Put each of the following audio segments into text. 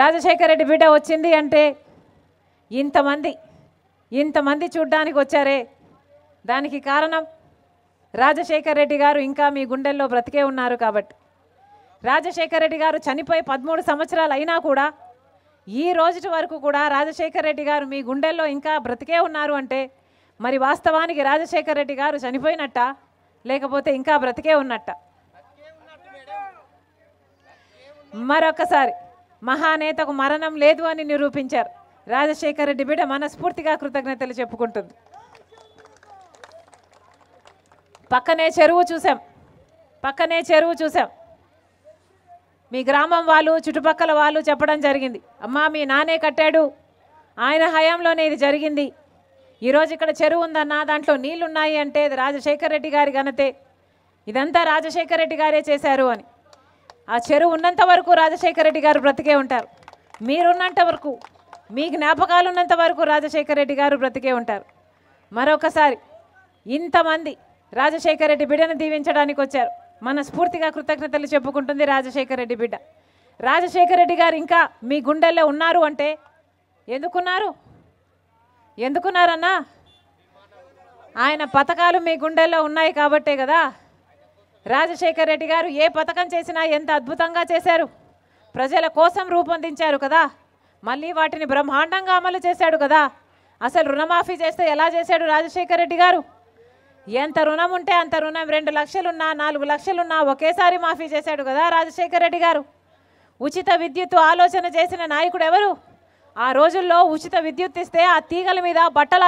రాజశేఖర రెడ్డి బిడ్డ వచ్చింది అంటే ఇంతమంది ఇంతమంది చూడ్డానికి వచ్చారే దానికి కారణం రాజశేఖర రెడ్డి గారు ఇంకా మీ గుండెల్లో బ్రతికే ఉన్నారు కాబట్టి రాజశేఖర రెడ్డి గారు చనిపోయి పదమూడు సంవత్సరాలు అయినా కూడా ఈ రోజు వరకు కూడా రాజశేఖర రెడ్డి గారు మీ గుండెల్లో ఇంకా బ్రతికే ఉన్నారు అంటే మరి వాస్తవానికి రాజశేఖర రెడ్డి గారు చనిపోయినట్ట లేకపోతే ఇంకా బ్రతికే ఉన్నట్ట మరొకసారి మహానేతకు మరణం లేదు అని నిరూపించారు రాజశేఖర రెడ్డి బిడ్డ మనస్ఫూర్తిగా కృతజ్ఞతలు చెప్పుకుంటుంది పక్కనే చెరువు చూసాం పక్కనే చెరువు చూసాం మీ గ్రామం వాళ్ళు చుట్టుపక్కల వాళ్ళు చెప్పడం జరిగింది అమ్మా మీ నానే కట్టాడు ఆయన హయాంలోనే ఇది జరిగింది ఈరోజు ఇక్కడ చెరువు ఉందన్న దాంట్లో నీళ్లున్నాయి అంటే రాజశేఖర రెడ్డి గారి ఘనతే ఇదంతా రాజశేఖర రెడ్డి గారే చేశారు అని ఆ చెరువు ఉన్నంత వరకు రాజశేఖర రెడ్డి గారు బ్రతికే ఉంటారు మీరున్నంత వరకు మీ జ్ఞాపకాలు ఉన్నంత వరకు రాజశేఖర రెడ్డి గారు బ్రతికే ఉంటారు మరొకసారి ఇంతమంది రాజశేఖర రెడ్డి బిడ్డను దీవించడానికి వచ్చారు మన స్ఫూర్తిగా కృతజ్ఞతలు చెప్పుకుంటుంది రాజశేఖర రెడ్డి బిడ్డ రాజశేఖర రెడ్డి గారు ఇంకా మీ గుండెల్లో ఉన్నారు అంటే ఎందుకున్నారు ఎందుకున్నారన్నా ఆయన పథకాలు మీ గుండెల్లో ఉన్నాయి కాబట్టే కదా రాజశేఖర్ రెడ్డి గారు ఏ పథకం చేసినా ఎంత అద్భుతంగా చేశారు ప్రజల కోసం రూపొందించారు కదా మళ్ళీ వాటిని బ్రహ్మాండంగా అమలు చేశాడు కదా అసలు రుణమాఫీ చేస్తే ఎలా చేశాడు రాజశేఖర్ రెడ్డి గారు ఎంత రుణం ఉంటే అంత రుణం రెండు లక్షలున్నా నాలుగు లక్షలున్నా ఒకేసారి మాఫీ చేశాడు కదా రాజశేఖర్ రెడ్డి గారు ఉచిత విద్యుత్ ఆలోచన చేసిన నాయకుడు ఎవరు ఆ రోజుల్లో ఉచిత విద్యుత్ ఇస్తే ఆ తీగల మీద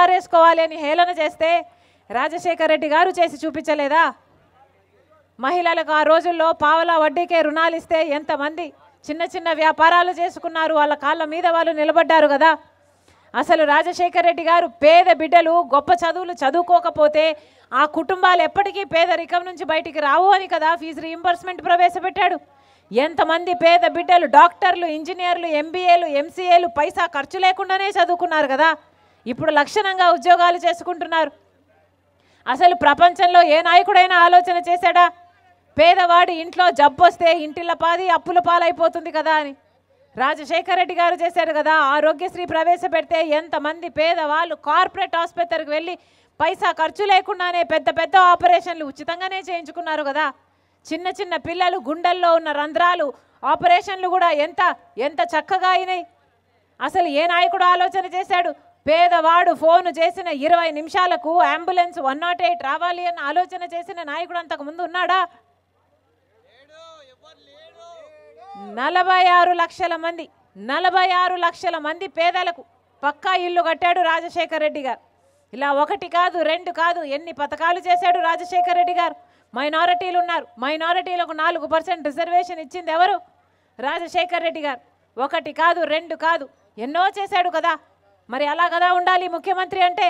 ఆరేసుకోవాలి అని హేళన చేస్తే రాజశేఖర్ రెడ్డి గారు చేసి చూపించలేదా మహిళలకు ఆ రోజుల్లో పావలా వడ్డీకే రుణాలు ఇస్తే ఎంతమంది చిన్న చిన్న వ్యాపారాలు చేసుకున్నారు వాళ్ళ కాళ్ళ మీద వాళ్ళు నిలబడ్డారు కదా అసలు రాజశేఖర రెడ్డి గారు పేద బిడ్డలు గొప్ప చదువులు చదువుకోకపోతే ఆ కుటుంబాలు ఎప్పటికీ పేదరికం నుంచి బయటికి రావు అని కదా ఫీజు రీఎంబర్స్మెంట్ ప్రవేశపెట్టాడు ఎంతమంది పేద బిడ్డలు డాక్టర్లు ఇంజనీర్లు ఎంబీఏలు ఎంసీఏలు పైసా ఖర్చు లేకుండానే చదువుకున్నారు కదా ఇప్పుడు లక్షణంగా ఉద్యోగాలు చేసుకుంటున్నారు అసలు ప్రపంచంలో ఏ నాయకుడైనా ఆలోచన చేశాడా పేదవాడి ఇంట్లో జబ్బు వస్తే ఇంటిళ్ళ పాది అప్పుల పాలైపోతుంది కదా అని రాజశేఖర రెడ్డి గారు చేశారు కదా ఆరోగ్యశ్రీ ప్రవేశపెడితే ఎంతమంది పేదవాళ్ళు కార్పొరేట్ ఆసుపత్రికి వెళ్ళి పైసా ఖర్చు లేకుండానే పెద్ద పెద్ద ఆపరేషన్లు ఉచితంగానే చేయించుకున్నారు కదా చిన్న చిన్న పిల్లలు గుండెల్లో ఉన్న రంధ్రాలు ఆపరేషన్లు కూడా ఎంత ఎంత చక్కగా అయినాయి అసలు ఏ నాయకుడు ఆలోచన చేశాడు పేదవాడు ఫోన్ చేసిన ఇరవై నిమిషాలకు అంబులెన్స్ వన్ నాట్ ఎయిట్ రావాలి అని ఆలోచన చేసిన నాయకుడు అంతకుముందు ఉన్నాడా నలభై ఆరు లక్షల మంది నలభై ఆరు లక్షల మంది పేదలకు పక్కా ఇల్లు కట్టాడు రాజశేఖర రెడ్డి గారు ఇలా ఒకటి కాదు రెండు కాదు ఎన్ని పథకాలు చేశాడు రాజశేఖర రెడ్డి గారు మైనారిటీలు ఉన్నారు మైనారిటీలకు నాలుగు పర్సెంట్ రిజర్వేషన్ ఇచ్చింది ఎవరు రాజశేఖర రెడ్డి గారు ఒకటి కాదు రెండు కాదు ఎన్నో చేశాడు కదా మరి అలా కదా ఉండాలి ముఖ్యమంత్రి అంటే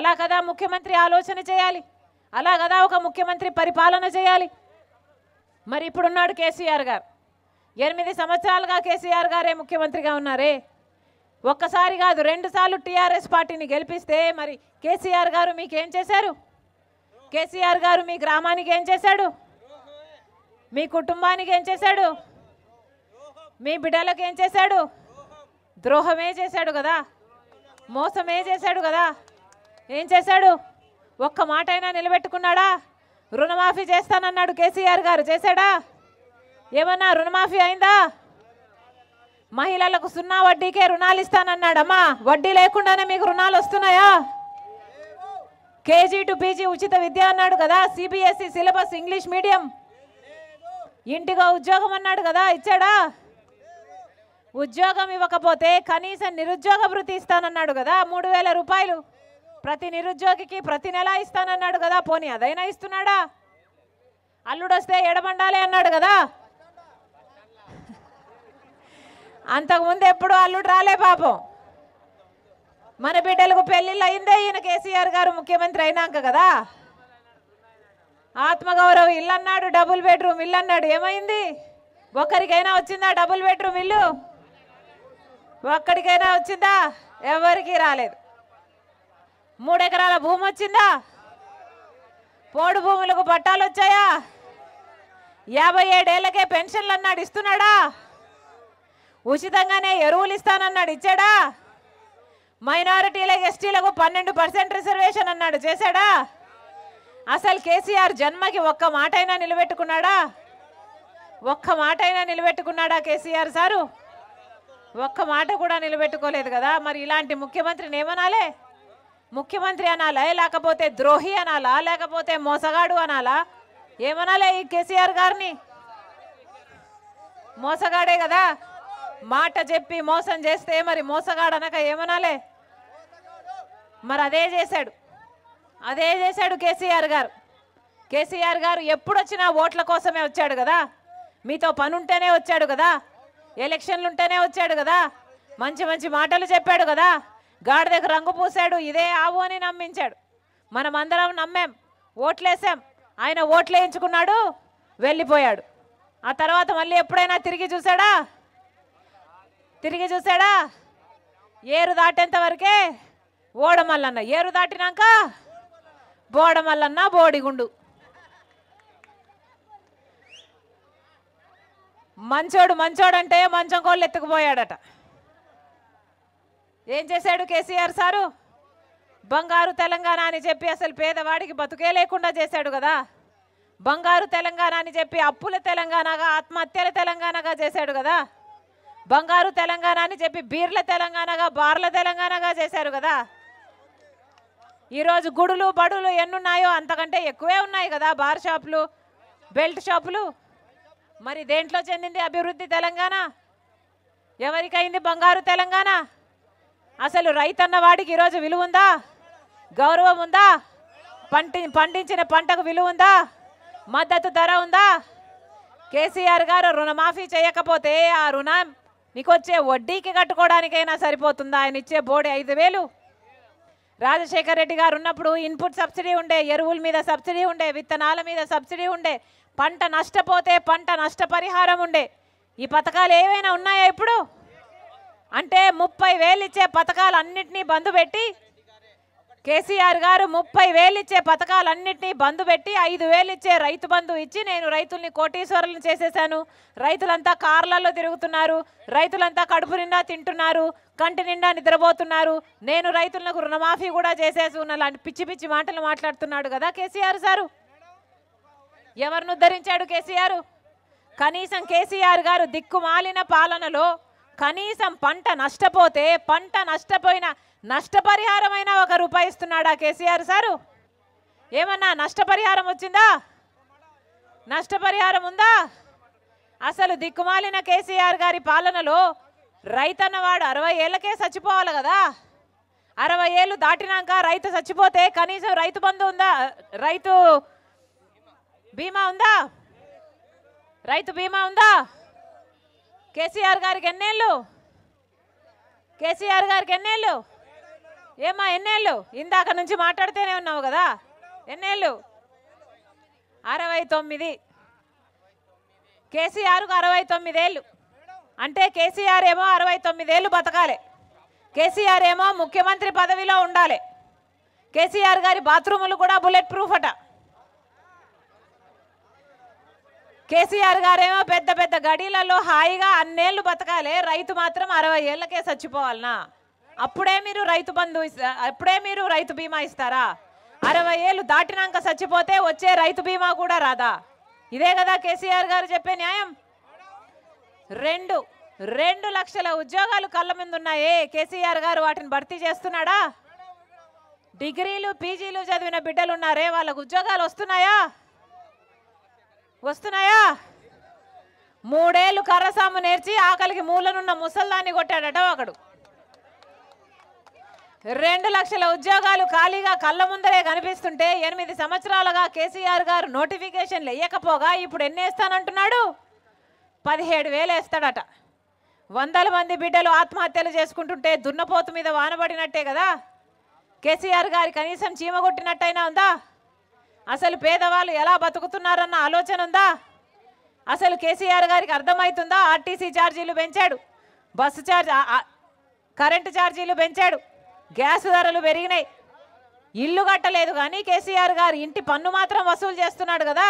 అలా కదా ముఖ్యమంత్రి ఆలోచన చేయాలి అలా కదా ఒక ముఖ్యమంత్రి పరిపాలన చేయాలి మరి ఇప్పుడున్నాడు కేసీఆర్ గారు ఎనిమిది సంవత్సరాలుగా కేసీఆర్ గారే ముఖ్యమంత్రిగా ఉన్నారే ఒక్కసారి కాదు రెండుసార్లు టీఆర్ఎస్ పార్టీని గెలిపిస్తే మరి కేసీఆర్ గారు మీకేం చేశారు కేసీఆర్ గారు మీ గ్రామానికి ఏం చేశాడు మీ కుటుంబానికి ఏం చేశాడు మీ బిడ్డలకు ఏం చేశాడు ద్రోహమే చేశాడు కదా మోసమే చేశాడు కదా ఏం చేశాడు ఒక్క మాట అయినా నిలబెట్టుకున్నాడా రుణమాఫీ చేస్తానన్నాడు కేసీఆర్ గారు చేశాడా ఏమన్నా రుణమాఫీ అయిందా మహిళలకు సున్నా వడ్డీకే రుణాలు ఇస్తానన్నాడమ్మా వడ్డీ లేకుండానే మీకు రుణాలు వస్తున్నాయా కేజీ టు పీజీ ఉచిత విద్య అన్నాడు కదా సిబిఎస్ఈ సిలబస్ ఇంగ్లీష్ మీడియం ఇంటిగా ఉద్యోగం అన్నాడు కదా ఇచ్చాడా ఉద్యోగం ఇవ్వకపోతే కనీసం నిరుద్యోగ వృత్తి ఇస్తానన్నాడు కదా మూడు వేల రూపాయలు ప్రతి నిరుద్యోగికి ప్రతి నెల ఇస్తానన్నాడు కదా పోనీ అదైనా ఇస్తున్నాడా అల్లుడొస్తే ఎడబండాలి అన్నాడు కదా అంతకుముందు ఎప్పుడు అల్లుడు రాలే పాపం మన బిడ్డలకు పెళ్ళిళ్ళు అయిందే ఈయన కేసీఆర్ గారు ముఖ్యమంత్రి అయినాక కదా ఆత్మగౌరవం ఇల్లు అన్నాడు డబుల్ బెడ్రూమ్ ఇల్లు అన్నాడు ఏమైంది ఒక్కరికైనా వచ్చిందా డబుల్ బెడ్రూమ్ ఇల్లు ఒక్కడికైనా వచ్చిందా ఎవరికి రాలేదు మూడెకరాల భూమి వచ్చిందా పోడు భూములకు పట్టాలు వచ్చాయా యాభై ఏడేళ్లకే పెన్షన్లు అన్నాడు ఇస్తున్నాడా ఉచితంగానే ఎరువులు ఇస్తానన్నాడు ఇచ్చాడా మైనారిటీల ఎస్టీలకు పన్నెండు పర్సెంట్ రిజర్వేషన్ అన్నాడు చేశాడా అసలు కేసీఆర్ జన్మకి ఒక్క మాటైనా నిలబెట్టుకున్నాడా ఒక్క మాటైనా నిలబెట్టుకున్నాడా కేసీఆర్ సారు ఒక్క మాట కూడా నిలబెట్టుకోలేదు కదా మరి ఇలాంటి ముఖ్యమంత్రిని ఏమనాలే ముఖ్యమంత్రి అనాలా లేకపోతే ద్రోహి అనాలా లేకపోతే మోసగాడు అనాలా ఏమనాలే ఈ కేసీఆర్ గారిని మోసగాడే కదా మాట చెప్పి మోసం చేస్తే మరి మోసగాడనక ఏమనాలే మరి అదే చేశాడు అదే చేశాడు కేసీఆర్ గారు కేసీఆర్ గారు ఎప్పుడు వచ్చినా ఓట్ల కోసమే వచ్చాడు కదా మీతో పని ఉంటేనే వచ్చాడు కదా ఎలక్షన్లు ఉంటేనే వచ్చాడు కదా మంచి మంచి మాటలు చెప్పాడు కదా గాడి దగ్గర రంగు పూశాడు ఇదే ఆవు అని నమ్మించాడు మనం అందరం నమ్మాం ఓట్లేసాం ఆయన ఓట్లు వేయించుకున్నాడు వెళ్ళిపోయాడు ఆ తర్వాత మళ్ళీ ఎప్పుడైనా తిరిగి చూశాడా తిరిగి చూసాడా ఏరు దాటేంత వరకే ఓడమల్లన్న ఏరు దాటినాక బోడమల్లన్న బోడిగుండు మంచోడు మంచోడంటే మంచం కోళ్ళు ఎత్తుకుపోయాడట ఏం చేశాడు కేసీఆర్ సారు బంగారు తెలంగాణ అని చెప్పి అసలు పేదవాడికి బతుకే లేకుండా చేశాడు కదా బంగారు తెలంగాణ అని చెప్పి అప్పుల తెలంగాణగా ఆత్మహత్యల తెలంగాణగా చేశాడు కదా బంగారు తెలంగాణ అని చెప్పి బీర్ల తెలంగాణగా బార్ల తెలంగాణగా చేశారు కదా ఈరోజు గుడులు బడులు ఎన్నున్నాయో అంతకంటే ఎక్కువే ఉన్నాయి కదా బార్ షాపులు బెల్ట్ షాపులు మరి దేంట్లో చెందింది అభివృద్ధి తెలంగాణ ఎవరికైంది బంగారు తెలంగాణ అసలు రైతన్న వాడికి ఈరోజు విలువ ఉందా గౌరవం ఉందా పంటి పండించిన పంటకు విలువ ఉందా మద్దతు ధర ఉందా కేసీఆర్ గారు రుణమాఫీ చేయకపోతే ఆ రుణం నీకు వచ్చే వడ్డీకి కట్టుకోవడానికైనా సరిపోతుందా ఆయన ఇచ్చే బోడి ఐదు వేలు రాజశేఖర్ రెడ్డి గారు ఉన్నప్పుడు ఇన్పుట్ సబ్సిడీ ఉండే ఎరువుల మీద సబ్సిడీ ఉండే విత్తనాల మీద సబ్సిడీ ఉండే పంట నష్టపోతే పంట నష్టపరిహారం ఉండే ఈ పథకాలు ఏవైనా ఉన్నాయా ఇప్పుడు అంటే ముప్పై వేలు ఇచ్చే పథకాలు అన్నింటినీ బంధు పెట్టి కేసీఆర్ గారు ముప్పై వేలు ఇచ్చే పథకాలన్నింటినీ బంద్ పెట్టి ఐదు వేలు ఇచ్చే రైతు బంధు ఇచ్చి నేను రైతుల్ని కోటీశ్వరులను చేసేశాను రైతులంతా కార్లలో తిరుగుతున్నారు రైతులంతా కడుపు నిండా తింటున్నారు కంటి నిండా నిద్రపోతున్నారు నేను రైతులకు రుణమాఫీ కూడా చేసేసి లాంటి పిచ్చి పిచ్చి మాటలు మాట్లాడుతున్నాడు కదా కేసీఆర్ సారు ఎవరిని ఉద్ధరించాడు కేసీఆర్ కనీసం కేసీఆర్ గారు దిక్కుమాలిన పాలనలో కనీసం పంట నష్టపోతే పంట నష్టపోయిన నష్టపరిహారమైనా ఒక రూపాయి ఇస్తున్నాడా కేసీఆర్ సారు ఏమన్నా నష్టపరిహారం వచ్చిందా నష్టపరిహారం ఉందా అసలు దిక్కుమాలిన కేసీఆర్ గారి పాలనలో రైతన్నవాడు అరవై ఏళ్ళకే చచ్చిపోవాలి కదా అరవై ఏళ్ళు దాటినాక రైతు చచ్చిపోతే కనీసం రైతు బంధు ఉందా రైతు బీమా ఉందా రైతు బీమా ఉందా కేసీఆర్ గారికి ఎన్నేళ్ళు కేసీఆర్ గారికి ఎన్నేళ్ళు ఏమా ఎన్నేళ్ళు ఇందాక నుంచి మాట్లాడుతూనే ఉన్నావు కదా ఎన్నేళ్ళు అరవై తొమ్మిది కేసీఆర్కు అరవై తొమ్మిదేళ్ళు అంటే కేసీఆర్ ఏమో అరవై తొమ్మిదేళ్ళు బతకాలి కేసీఆర్ ఏమో ముఖ్యమంత్రి పదవిలో ఉండాలి కేసీఆర్ గారి బాత్రూములు కూడా బుల్లెట్ ప్రూఫ్ అట కేసీఆర్ గారేమో పెద్ద పెద్ద గడీలలో హాయిగా అన్నేళ్ళు బతకాలి రైతు మాత్రం అరవై ఏళ్ళకే చచ్చిపోవాలనా అప్పుడే మీరు రైతు బంధు అప్పుడే మీరు రైతు బీమా ఇస్తారా అరవై ఏళ్ళు దాటినాక చచ్చిపోతే వచ్చే రైతు బీమా కూడా రాదా ఇదే కదా కేసీఆర్ గారు చెప్పే న్యాయం రెండు రెండు లక్షల ఉద్యోగాలు కళ్ళ మీద ఉన్నాయే కేసీఆర్ గారు వాటిని భర్తీ చేస్తున్నాడా డిగ్రీలు పీజీలు చదివిన బిడ్డలు ఉన్నారే వాళ్ళకు ఉద్యోగాలు వస్తున్నాయా వస్తున్నాయా మూడేళ్ళు కర్రసాము నేర్చి ఆకలికి మూలనున్న ముసల్దాన్ని కొట్టాడట ఒకడు రెండు లక్షల ఉద్యోగాలు ఖాళీగా కళ్ళ ముందరే కనిపిస్తుంటే ఎనిమిది సంవత్సరాలుగా కేసీఆర్ గారు నోటిఫికేషన్లు వేయకపోగా ఇప్పుడు ఎన్ని వేస్తానంటున్నాడు పదిహేడు వేలు వేస్తాడట వందల మంది బిడ్డలు ఆత్మహత్యలు చేసుకుంటుంటే దున్నపోతు మీద వానబడినట్టే కదా కేసీఆర్ గారి కనీసం చీమ కొట్టినట్టయినా ఉందా అసలు పేదవాళ్ళు ఎలా బతుకుతున్నారన్న ఆలోచన ఉందా అసలు కేసీఆర్ గారికి అర్థమవుతుందా ఆర్టీసీ ఛార్జీలు పెంచాడు బస్సు ఛార్జ్ కరెంటు ఛార్జీలు పెంచాడు గ్యాస్ ధరలు పెరిగినాయి ఇల్లు కట్టలేదు కానీ కేసీఆర్ గారు ఇంటి పన్ను మాత్రం వసూలు చేస్తున్నాడు కదా